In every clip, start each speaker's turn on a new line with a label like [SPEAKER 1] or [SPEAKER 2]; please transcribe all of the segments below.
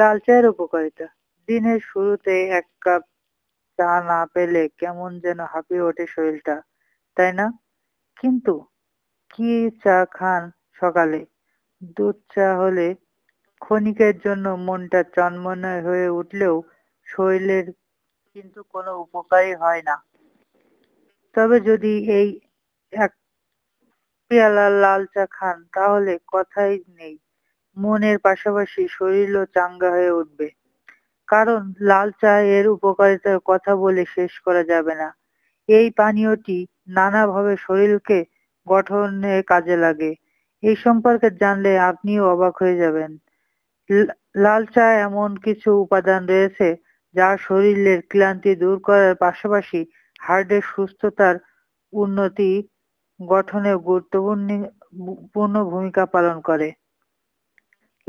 [SPEAKER 1] লাল চায়ের উপকারিতা দিনের শুরুতে এক কাপ চা না পেলে কেমন যেন হাঁপিয়ে ওঠে শরীরটা তাই না কিন্তু কি চা খান সকালে দুধ চা হলে ক্ষণিকের জন্য মনটা চন্মনয় হয়ে উঠলেও শরীরের কিন্তু কোনো উপকারই হয় না তবে যদি এই এক পেয়ালা লাল চা খান তাহলে কথাই নেই মনের পাশাপাশি শরীরও চাঙ্গা হয়ে উঠবে কারণ লাল চা এর উপকারিতার কথা বলে শেষ করা যাবে না এই পানীয়টি নানাভাবে শরীরকে গঠনে কাজে লাগে এই সম্পর্কে জানলে আপনিও অবাক হয়ে যাবেন লাল চা এমন কিছু উপাদান রয়েছে যা শরীরের ক্লান্তি দূর করার পাশাপাশি হার্টের সুস্থতার উন্নতি গঠনে গুরুত্বপূর্ণ পূর্ণ ভূমিকা পালন করে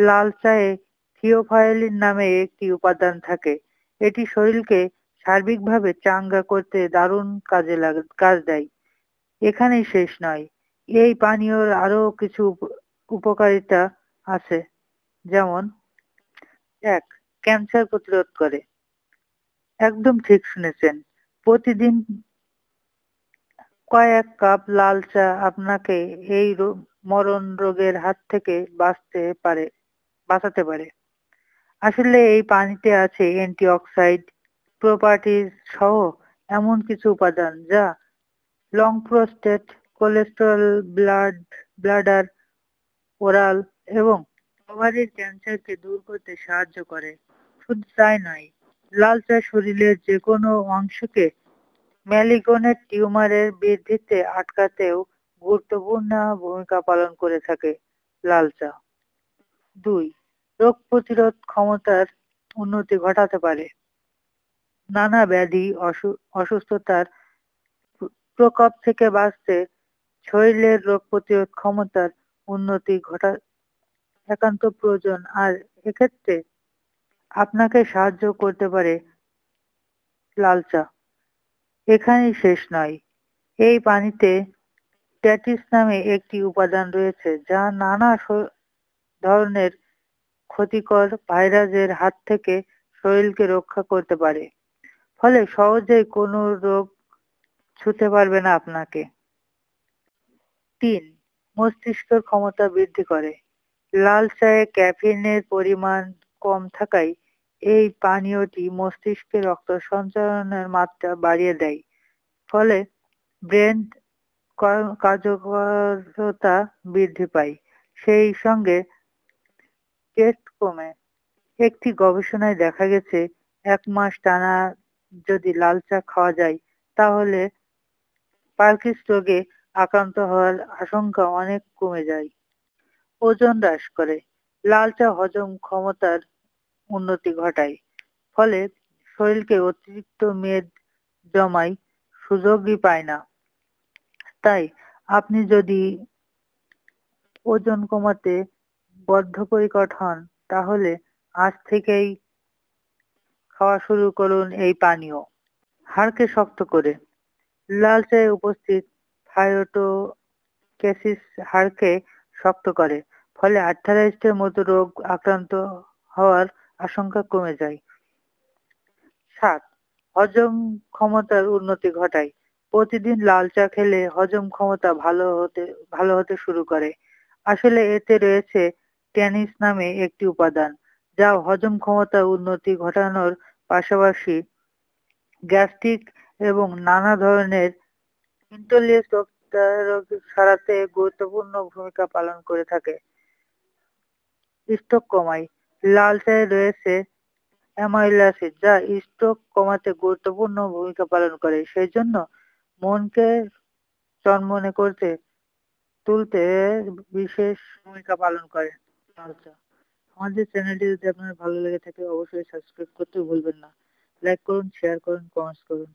[SPEAKER 1] লাল চায়ে থিওফায়েলিন নামে একটি উপাদান থাকে এটি শরীরকে সার্বিকভাবে চাঙ্গা করতে দারুণ কাজে কাজ দেয় এখানেই শেষ নয় এই পানীয়র আরও কিছু উপকারিতা আছে যেমন এক ক্যান্সার প্রতিরোধ করে একদম ঠিক শুনেছেন প্রতিদিন কয়েক কাপ লাল চা আপনাকে এই মরণ রোগের হাত থেকে বাঁচতে পারে বাঁচাতে পারে আসলে এই পানিতে আছে অ্যান্টিঅক্সাইড প্রপার্টিজ সহ এমন কিছু উপাদান যা lung prostate colorectal blood bladder oral এবং ওভারির ক্যান্সারকে দূর করতে সাহায্য করে শুধু তাই নয় লাল চা শরীরের যে কোনো অংশকে ম্যালিগনের টিউমারের বৃদ্ধিতে আটকাতেও গুরুত্বপূর্ণ ভূমিকা পালন করে থাকে লাল চা দুই রোগ প্রতিরোধ ক্ষমতার উন্নতি ঘটাতে পারে নানা ব্যাধি অসুস্থতার প্রকোপ থেকে বাঁচতে শরীরের রোগ প্রতিরোধ ক্ষমতার উন্নতি ঘটা একান্ত প্রয়োজন আর এক্ষেত্রে আপনাকে সাহায্য করতে পারে লাল চা এখানেই শেষ নয় এই পানিতে ট্যাটিস নামে একটি উপাদান রয়েছে যা নানা ধরনের ক্ষতিকর ভাইরাসের হাত থেকে শরীরকে রক্ষা করতে পারে ফলে সহজেই কোনো রোগ ছুঁতে পারবে না আপনাকে তিন মস্তিষ্কের ক্ষমতা বৃদ্ধি করে লাল চায়ে ক্যাফিনের পরিমাণ কম থাকায় এই পানীয়টি মস্তিষ্কে রক্ত সঞ্চালনের মাত্রা বাড়িয়ে দেয় ফলে ব্রেন কার্যকরতা বৃদ্ধি পায় সেই সঙ্গে চেস্ট কমে একটি গবেষণায় দেখা গেছে এক মাস টানা যদি লাল চা খাওয়া যায় তাহলে পার্কিস রোগে আক্রান্ত হওয়ার আশঙ্কা অনেক কমে যায় ওজন হ্রাস করে লাল চা হজম ক্ষমতার উন্নতি ঘটায় ফলে শরীরকে অতিরিক্ত মেদ জমাই সুযোগই পায় না তাই আপনি যদি ওজন কমাতে বদ্ধপরিকর হন তাহলে আজ থেকেই খাওয়া শুরু করুন এই পানীয় হাড়কে শক্ত করে লাল চায়ে উপস্থিত ফায়োটোক্যাসিস হাড়কে শক্ত করে ফলে আর্থারাইস্টের মতো রোগ আক্রান্ত হওয়ার আশঙ্কা কমে যায় সাত হজম ক্ষমতার উন্নতি ঘটায় প্রতিদিন লাল চা খেলে হজম ক্ষমতা ভালো হতে ভালো হতে শুরু করে আসলে এতে রয়েছে ট্যানিস নামে একটি উপাদান যা হজম ক্ষমতা উন্নতি ঘটানোর পাশাপাশি গ্যাস্ট্রিক এবং নানা ধরনের সারাতে গুরুত্বপূর্ণ ভূমিকা পালন করে থাকে স্টক কমায় লাল চায়ে রয়েছে অ্যামাইল অ্যাসিড যা স্টক কমাতে গুরুত্বপূর্ণ ভূমিকা পালন করে সেই জন্য মনকে চন্মনে করতে তুলতে বিশেষ ভূমিকা পালন করে সহায়তা আচ্ছা। আমাদের চ্যানেলটি যদি আপনার ভালো লেগে থাকে অবশ্যই সাবস্ক্রাইব করতে ভুলবেন না লাইক করুন শেয়ার করুন কমেন্টস করুন